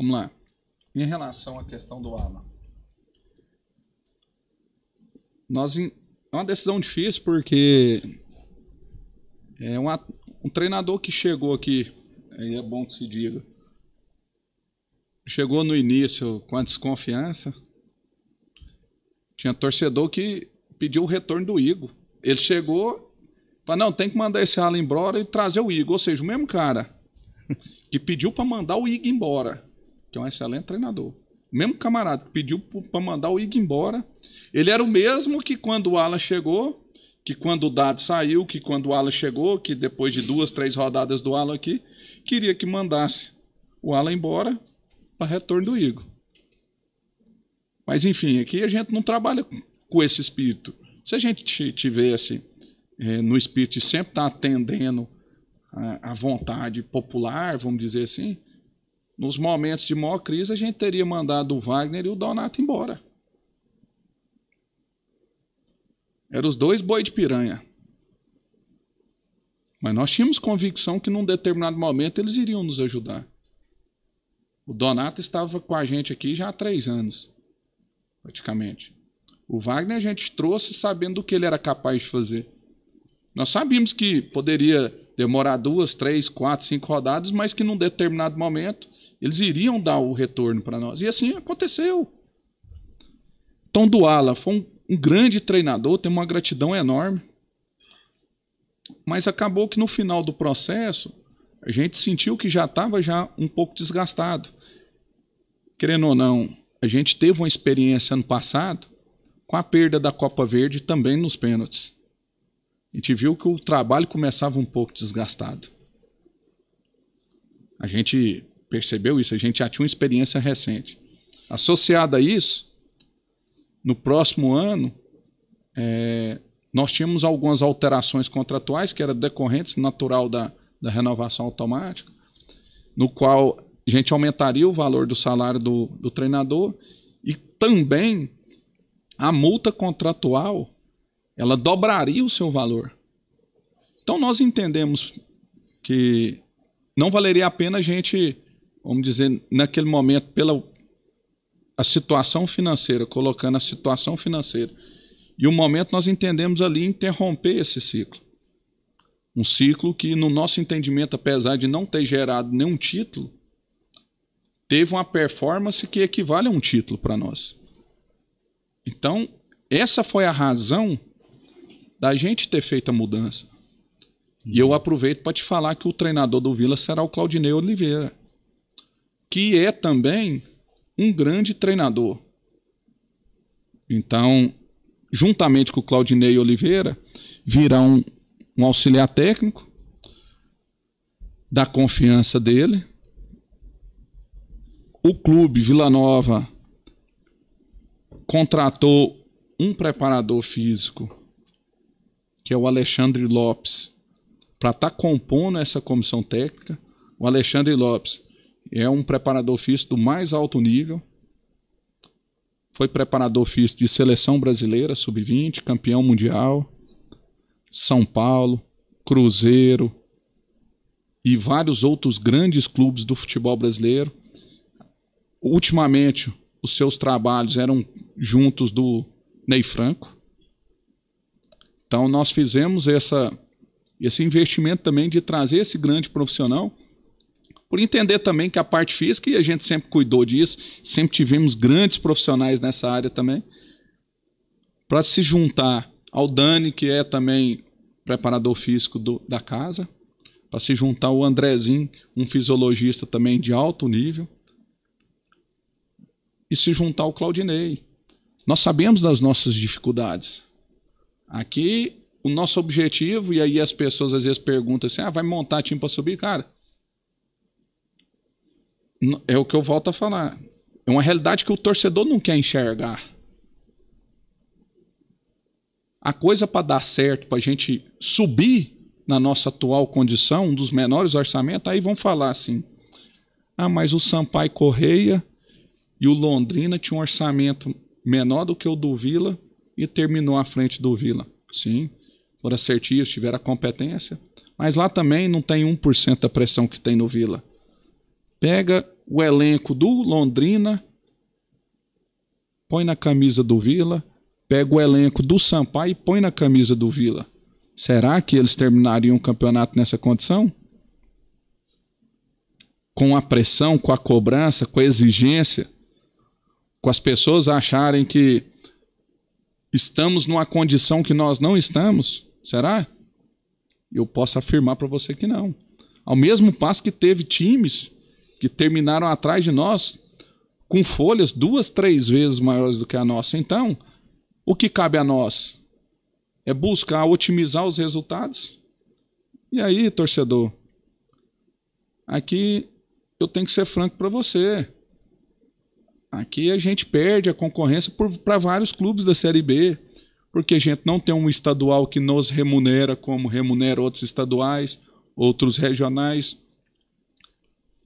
Vamos lá. Em relação à questão do ALA. Nós em... É uma decisão difícil porque é uma... um treinador que chegou aqui, aí é bom que se diga, chegou no início com a desconfiança. Tinha torcedor que pediu o retorno do Igor. Ele chegou, falou, não, tem que mandar esse Alan embora e trazer o Igor. Ou seja, o mesmo cara que pediu para mandar o Igor embora que é um excelente treinador. O mesmo camarada que pediu para mandar o Ig embora. Ele era o mesmo que quando o Alan chegou, que quando o Dado saiu, que quando o Alan chegou, que depois de duas, três rodadas do Alan aqui, queria que mandasse o Alan embora para retorno do Igor. Mas enfim, aqui a gente não trabalha com esse espírito. Se a gente tivesse assim, é, no espírito de sempre estar tá atendendo a, a vontade popular, vamos dizer assim, nos momentos de maior crise, a gente teria mandado o Wagner e o Donato embora. Eram os dois boi de piranha. Mas nós tínhamos convicção que num determinado momento eles iriam nos ajudar. O Donato estava com a gente aqui já há três anos, praticamente. O Wagner a gente trouxe sabendo do que ele era capaz de fazer. Nós sabíamos que poderia demorar duas, três, quatro, cinco rodadas, mas que num determinado momento eles iriam dar o retorno para nós. E assim aconteceu. Tom Duala foi um, um grande treinador, tem uma gratidão enorme. Mas acabou que no final do processo a gente sentiu que já estava já um pouco desgastado. Querendo ou não, a gente teve uma experiência ano passado com a perda da Copa Verde também nos pênaltis. A gente viu que o trabalho começava um pouco desgastado. A gente percebeu isso, a gente já tinha uma experiência recente. Associada a isso, no próximo ano, é, nós tínhamos algumas alterações contratuais que eram decorrentes, natural da, da renovação automática, no qual a gente aumentaria o valor do salário do, do treinador e também a multa contratual ela dobraria o seu valor. Então nós entendemos que não valeria a pena a gente, vamos dizer, naquele momento, pela a situação financeira, colocando a situação financeira. E o momento nós entendemos ali interromper esse ciclo. Um ciclo que, no nosso entendimento, apesar de não ter gerado nenhum título, teve uma performance que equivale a um título para nós. Então, essa foi a razão da gente ter feito a mudança. E eu aproveito para te falar que o treinador do Vila será o Claudinei Oliveira, que é também um grande treinador. Então, juntamente com o Claudinei Oliveira, virá um, um auxiliar técnico da confiança dele. O clube Vila Nova contratou um preparador físico que é o Alexandre Lopes, para estar tá compondo essa comissão técnica. O Alexandre Lopes é um preparador físico do mais alto nível. Foi preparador físico de seleção brasileira, sub-20, campeão mundial, São Paulo, Cruzeiro e vários outros grandes clubes do futebol brasileiro. Ultimamente, os seus trabalhos eram juntos do Ney Franco, então, nós fizemos essa, esse investimento também de trazer esse grande profissional, por entender também que a parte física, e a gente sempre cuidou disso, sempre tivemos grandes profissionais nessa área também, para se juntar ao Dani, que é também preparador físico do, da casa, para se juntar ao Andrezinho, um fisiologista também de alto nível, e se juntar ao Claudinei. Nós sabemos das nossas dificuldades. Aqui, o nosso objetivo, e aí as pessoas às vezes perguntam assim: ah, vai montar time para subir? Cara, é o que eu volto a falar. É uma realidade que o torcedor não quer enxergar. A coisa para dar certo, para a gente subir na nossa atual condição, um dos menores orçamentos, aí vão falar assim: ah, mas o Sampaio Correia e o Londrina tinham um orçamento menor do que o do Vila e terminou à frente do Vila. Sim, foram assertivos, tiveram a competência. Mas lá também não tem 1% da pressão que tem no Vila. Pega o elenco do Londrina, põe na camisa do Vila, pega o elenco do Sampaio e põe na camisa do Vila. Será que eles terminariam o campeonato nessa condição? Com a pressão, com a cobrança, com a exigência, com as pessoas acharem que estamos numa condição que nós não estamos? Será? Eu posso afirmar para você que não. Ao mesmo passo que teve times que terminaram atrás de nós com folhas duas, três vezes maiores do que a nossa. Então, o que cabe a nós? É buscar otimizar os resultados? E aí, torcedor? Aqui eu tenho que ser franco para você. Aqui a gente perde a concorrência para vários clubes da Série B, porque a gente não tem um estadual que nos remunera como remunera outros estaduais, outros regionais,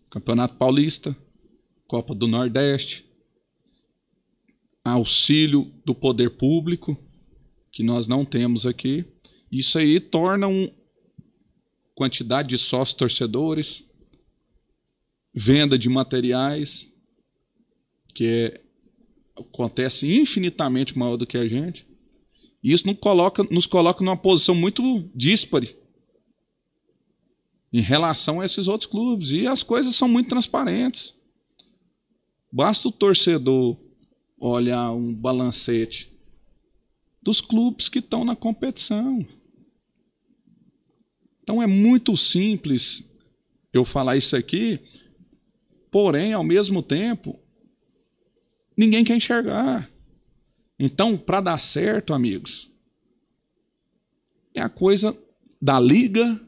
Campeonato Paulista, Copa do Nordeste, auxílio do poder público, que nós não temos aqui. Isso aí torna um quantidade de sócios torcedores, venda de materiais, que acontece infinitamente maior do que a gente. E isso nos coloca, nos coloca numa posição muito díspare em relação a esses outros clubes. E as coisas são muito transparentes. Basta o torcedor olhar um balancete dos clubes que estão na competição. Então é muito simples eu falar isso aqui, porém, ao mesmo tempo, Ninguém quer enxergar. Então, para dar certo, amigos, é a coisa da liga,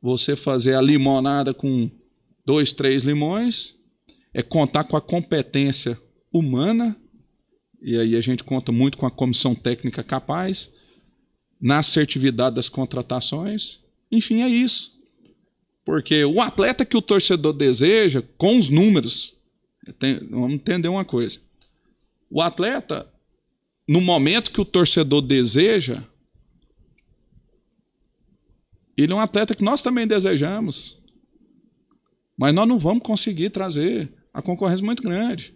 você fazer a limonada com dois, três limões, é contar com a competência humana, e aí a gente conta muito com a comissão técnica capaz, na assertividade das contratações, enfim, é isso. Porque o atleta que o torcedor deseja, com os números, tem, vamos entender uma coisa. O atleta, no momento que o torcedor deseja, ele é um atleta que nós também desejamos. Mas nós não vamos conseguir trazer a concorrência muito grande.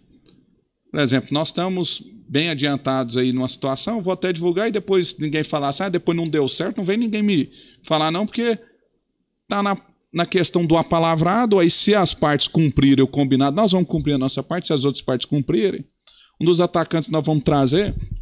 Por exemplo, nós estamos bem adiantados aí numa situação, vou até divulgar e depois ninguém falar assim, ah, depois não deu certo, não vem ninguém me falar não, porque tá na, na questão do apalavrado, aí se as partes cumprirem o combinado, nós vamos cumprir a nossa parte, se as outras partes cumprirem, um dos atacantes que nós vamos trazer